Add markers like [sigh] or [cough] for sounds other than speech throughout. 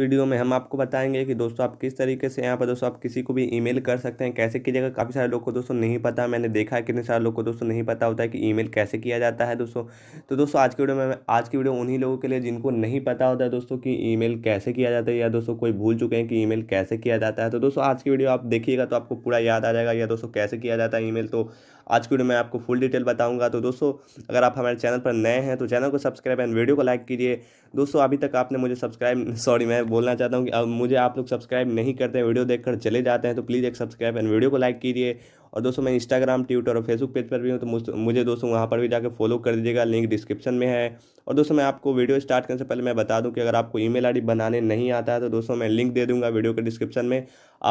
video में हम आपको बताएंगे कि दोस्तों आप किस तरीके से यहाँ पर दोस्तों आप किसी को भी ईमेल कर सकते हैं कैसे कीजिएगा काफ़ी सारे लोग को दोस्तों नहीं पता मैंने देखा है कितने सारे लोगों को दोस्तों नहीं पता होता है कि ईमेल कैसे किया जाता है दोस्तों तो दोस्तों आज की वीडियो में आज की वीडियो उन्हीं लोगों के लिए जिनको नहीं पता होता है दोस्तों कि ईमेल कैसे किया जाता है या दोस्तों कोई भूल चुके हैं कि ई कैसे किया जाता है तो दोस्तों आज की वीडियो आप देखिएगा तो आपको पूरा याद आ जाएगा या दोस्तों कैसे किया जाता है ई तो आज की वीडियो में आपको फुल डिटेल बताऊंगा तो दोस्तों अगर आप हमारे चैनल पर नए हैं तो चैनल को सब्सक्राइब एंड वीडियो को लाइक कीजिए दोस्तों अभी तक आपने मुझे सब्सक्राइब सॉरी [laughs] मैं बोलना चाहता हूँ कि अब मुझे आप लोग सब्सक्राइब नहीं करते हैं वीडियो देखकर चले जाते हैं तो प्लीज़ एक सब्सक्राइब एंड वीडियो को लाइक कीजिए और दोस्तों मैं इंस्टाग्राम ट्विटर और फेसबुक पेज पर भी हूँ तो मुझे दोस्तों वहाँ पर भी जाकर फॉलो कर दीजिएगा लिंक डिस्क्रिप्शन में है और दोस्तों मैं आपको वीडियो स्टार्ट करने से पहले मैं बता दूं कि अगर आपको ईमेल आईडी बनाने नहीं आता है तो दोस्तों मैं लिंक दे दूंगा वीडियो के डिस्क्रिप्शन में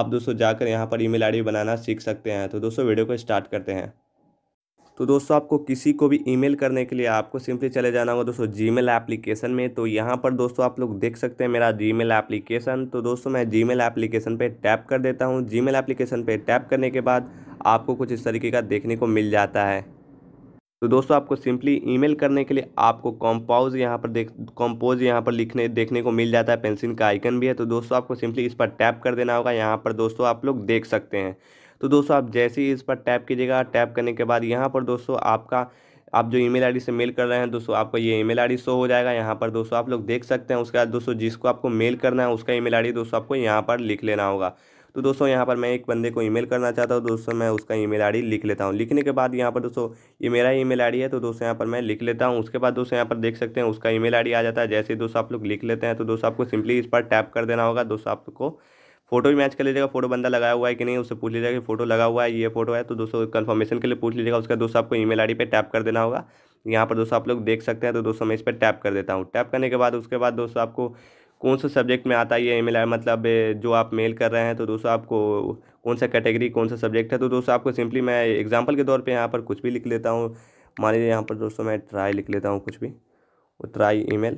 आप दोस्तों जाकर यहाँ पर ईमेल आईडी बनाना सीख सकते हैं तो दोस्तों वीडियो को स्टार्ट करते हैं तो दोस्तों आपको किसी को भी ईमेल करने के लिए आपको सिंपली चले जाना होगा दोस्तों जीमेल एप्लीकेशन में तो यहाँ पर दोस्तों आप लोग देख सकते हैं मेरा जीमेल एप्लीकेशन तो दोस्तों मैं जीमेल एप्लीकेशन पे टैप कर देता हूँ जीमेल एप्लीकेशन पे टैप करने के बाद आपको कुछ इस तरीके का देखने को मिल जाता है तो दोस्तों आपको सिंपली ईमेल करने के लिए आपको कॉम्पाउज यहाँ पर देख कॉम्पोज यहाँ पर लिखने देखने को मिल जाता है पेंसिल का आइकन भी है तो दोस्तों आपको सिंपली इस पर टैप कर देना होगा यहाँ पर दोस्तों आप लोग देख सकते हैं तो दोस्तों आप जैसे ही इस पर टैप कीजिएगा टैप करने के बाद यहाँ पर दोस्तों आपका आप जो ईमेल आईडी से मेल कर रहे हैं दोस्तों आपका ये ईमेल आईडी शो हो जाएगा यहाँ पर दोस्तों आप लोग देख सकते हैं उसके बाद दोस्तों जिसको आपको मेल करना है उसका ईमेल आईडी दोस्तों आपको यहाँ पर लिख लेना होगा तो दोस्तों यहाँ पर मैं एक बंदे को ईमेल करना चाहता हूँ दोस्तों मैं उसका ईमेल आईडी लिख लेता हूँ लिखने के बाद यहाँ पर दोस्तों ये मेरा ईमेल आईडी है तो दोस्तों यहाँ पर मैं लिख लेता हूँ उसके बाद दोस्तों यहाँ पर देख सकते हैं उसका ईमेल आईडी आ जाता है जैसे दोस्तों आप लोग लिख लेते हैं तो दोस्तों आपको सिंपली इस पर टैप कर देना होगा दोस्तों आपको फोटो भी मैच कर लीजिएगा फोटो बंदा लगाया हुआ है कि नहीं उससे पूछ लीजिएगा कि फोटो लगा हुआ है ये फोटो है तो दोस्तों कंफर्मेशन के लिए पूछ लीजिएगा उसका दोस्तों आपको ईमेल आईडी पे टैप कर देना होगा यहाँ पर दोस्तों आप लोग देख सकते हैं तो दोस्तों मैं इस पर टैप कर देता हूँ टैप करने के बाद उसके बाद दोस्तों आपको कौन सा सब्जेक्ट में आता है ये ईमेल मतलब जो आप मेल कर रहे हैं तो दोस्तों आपको कौन सा कैटेगरी कौन सा सब्जेक्ट है तो दोस्तों आपको सिंपली मैं एग्जाम्पल के तौर पर यहाँ पर कुछ भी लिख लेता हूँ मान लीजिए यहाँ पर दोस्तों मैं ट्राई लिख लेता हूँ कुछ भी ट्राई ई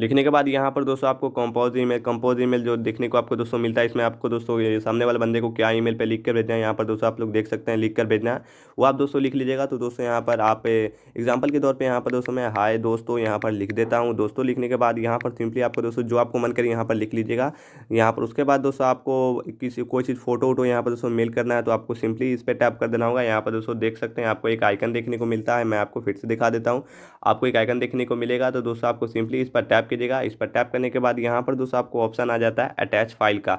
लिखने के बाद यहाँ पर दोस्तों आपको कंपोज ईमेल कंपोज ईमेल जो देखने को आपको दोस्तों मिलता है इसमें आपको दोस्तों ये सामने वाले बंदे को क्या ईमेल पे लिख कर भेजना है यहाँ पर दोस्तों आप लोग देख सकते हैं लिख कर भेजना है वो आप दोस्तों लिख लीजिएगा तो दोस्तों यहाँ पर आप एग्जाम्पल के तौर पर यहाँ पर दोस्तों मैं हाय दोस्तों यहाँ पर लिख देता हूँ दोस्तों लिखने के बाद यहाँ पर सिंपली आपको दोस्तों जो आपको मन करे यहाँ पर लिख लीजिएगा यहाँ पर उसके बाद दोस्तों आपको किसी कोई चीज़ फोटो वोटो यहाँ पर दोस्तों मेल करना है तो आपको सिंपली इस पर टैप कर देना होगा यहाँ पर दोस्तों देख सकते हैं आपको एक आइकन देखने को मिलता है मैं आपको फिर से दिखा देता हूँ आपको एक आइकन देखने को मिलेगा तो दोस्तों आपको सिंपली इस पर टैप कीजिएगा इस पर टैप करने के बाद यहाँ पर दोस्तों आपको ऑप्शन आ जाता है अटैच फाइल का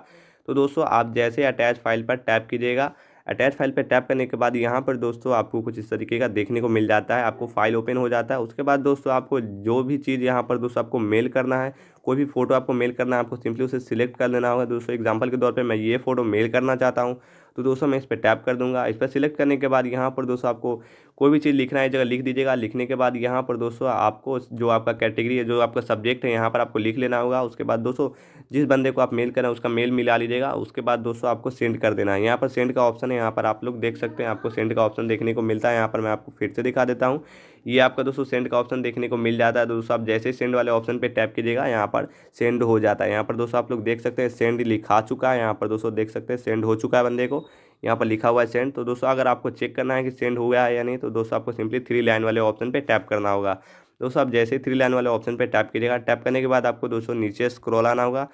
तो दोस्तों आप जैसे अटैच फाइल पर टैप कीजिएगा अटैच फाइल पर टैप करने के बाद यहाँ पर दोस्तों आपको कुछ इस तरीके का देखने को मिल जाता है आपको फाइल ओपन हो जाता है उसके बाद दोस्तों आपको जो भी चीज़ यहाँ पर दोस्तों आपको मेल करना है कोई भी फोटो आपको मेल करना है आपको सिंपली उसे सिलेक्ट कर लेना होगा दोस्तों एग्जाम्पल के तौर पर मैं ये फोटो मेल करना चाहता हूँ तो दोस्तों मैं इस पर टैप कर दूंगा इस पर सिलेक्ट करने के बाद यहाँ पर दोस्तों आपको कोई भी चीज़ लिखना है जगह लिख दीजिएगा लिखने के बाद यहाँ पर दोस्तों आपको जो आपका कैटेगरी है जो आपका सब्जेक्ट है यहाँ पर आपको लिख लेना होगा उसके बाद दोस्तों जिस बंदे को आप मेल करें उसका मेल मिला लीजिएगा उसके बाद दोस्तों आपको सेंड कर देना है यहाँ पर सेंड का ऑप्शन है यहाँ पर आप लोग देख सकते हैं आपको सेंड का ऑप्शन देखने को मिलता है यहाँ पर मैं आपको फिर से दिखा देता हूँ ये आपका दोस्तों सेंड का ऑप्शन देखने को मिल जाता है दोस्तों आप जैसे सेंड वाले ऑप्शन पर टैप कीजिएगा यहाँ पर सेंड हो जाता है यहाँ पर दोस्तों आप लोग देख सकते हैं सेंड लिखा चुका है यहाँ पर दोस्तों देख सकते हैं सेंड हो चुका है बंदे को यहाँ पर लिखा हुआ है सेंड तो दोस्तों अगर आपको चेक करना है कि सेंड हुआ है या नहीं तो दोस्तों आपको सिंपली थ्री लाइन वाले ऑप्शन पर टैप करना होगा दोस्तों आप जैसे ही थ्री लाइन वाले ऑप्शन पर टैप कीजिएगा टैप करने के बाद आपको दोस्तों नीचे स्क्रॉल आना होगा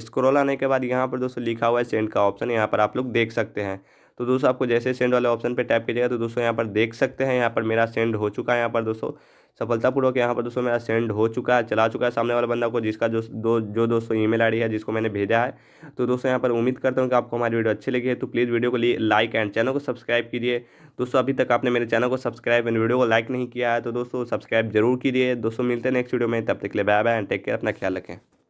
स्क्रॉल आने के बाद यहाँ पर दोस्तों लिखा हुआ है सेंड का ऑप्शन यहाँ पर आप लोग देख सकते हैं तो दोस्तों आपको जैसे सेंड वाले ऑप्शन पर टैप कीजिएगा तो दोस्तों यहाँ पर देख सकते हैं यहाँ पर मेरा सेंड हो चुका है यहाँ पर दोस्तों सफलतापूर्वक यहाँ पर दोस्तों मेरा सेंड हो चुका है चला चुका है सामने वाला बंदा को जिसका जो दो जो दोस्तों ईमेल आईडी है जिसको मैंने भेजा है तो दोस्तों यहाँ पर उम्मीद करता हूँ कि आपको हमारी वीडियो अच्छी लगी है तो प्लीज़ वीडियो को लिए लाइक एंड चैनल को सब्सक्राइब कीजिए दोस्तों अभी तक आपने मेरे चैनल को सब्सक्राइब एंड वीडियो को लाइक नहीं किया है तो दोस्तों सब्सक्राइब जरूर कीजिए दोस्तों मिलते हैं नेक्स्ट वीडियो में तब तक के लिए bye bye and take care अपना ख्याल रखें